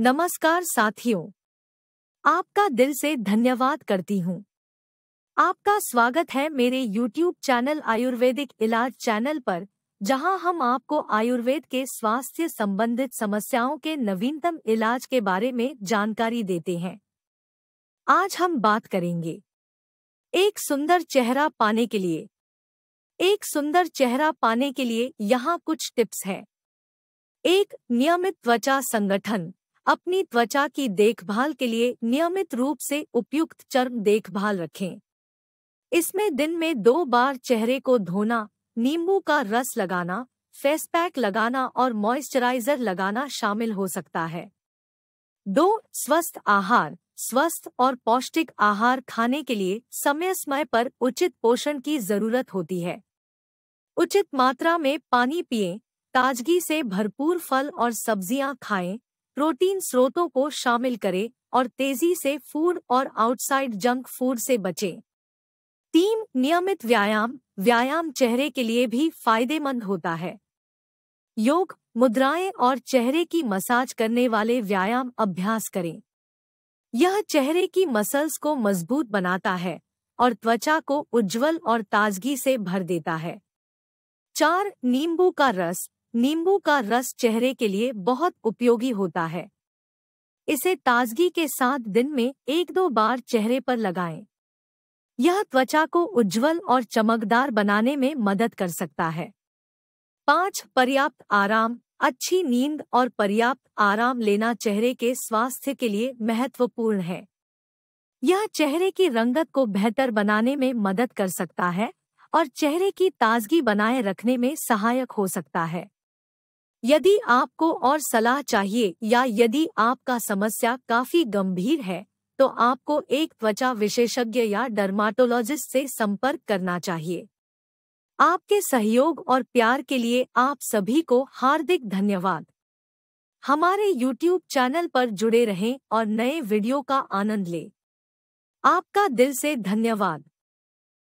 नमस्कार साथियों आपका दिल से धन्यवाद करती हूँ आपका स्वागत है मेरे YouTube चैनल आयुर्वेदिक इलाज चैनल पर जहाँ हम आपको आयुर्वेद के स्वास्थ्य संबंधित समस्याओं के नवीनतम इलाज के बारे में जानकारी देते हैं आज हम बात करेंगे एक सुंदर चेहरा पाने के लिए एक सुंदर चेहरा पाने के लिए यहाँ कुछ टिप्स हैं एक नियमित त्वचा संगठन अपनी त्वचा की देखभाल के लिए नियमित रूप से उपयुक्त चर्म देखभाल रखें इसमें दिन में दो बार चेहरे को धोना नींबू का रस लगाना फेस पैक लगाना और मॉइस्चराइजर लगाना शामिल हो सकता है दो स्वस्थ आहार स्वस्थ और पौष्टिक आहार खाने के लिए समय समय पर उचित पोषण की जरूरत होती है उचित मात्रा में पानी पिए ताजगी से भरपूर फल और सब्जियां खाएं प्रोटीन स्रोतों को शामिल करें और तेजी से फूड और आउटसाइड जंक फूड से बचें तीन नियमित व्यायाम व्यायाम चेहरे के लिए भी फायदेमंद होता है योग मुद्राएं और चेहरे की मसाज करने वाले व्यायाम अभ्यास करें यह चेहरे की मसल्स को मजबूत बनाता है और त्वचा को उज्जवल और ताजगी से भर देता है चार नींबू का रस नींबू का रस चेहरे के लिए बहुत उपयोगी होता है इसे ताजगी के साथ दिन में एक दो बार चेहरे पर लगाएं। यह त्वचा को उज्जवल और चमकदार बनाने में मदद कर सकता है पांच पर्याप्त आराम अच्छी नींद और पर्याप्त आराम लेना चेहरे के स्वास्थ्य के लिए महत्वपूर्ण है यह चेहरे की रंगत को बेहतर बनाने में मदद कर सकता है और चेहरे की ताजगी बनाए रखने में सहायक हो सकता है यदि आपको और सलाह चाहिए या यदि आपका समस्या काफी गंभीर है तो आपको एक त्वचा विशेषज्ञ या डर्माटोलॉजिस्ट से संपर्क करना चाहिए आपके सहयोग और प्यार के लिए आप सभी को हार्दिक धन्यवाद हमारे YouTube चैनल पर जुड़े रहें और नए वीडियो का आनंद लें आपका दिल से धन्यवाद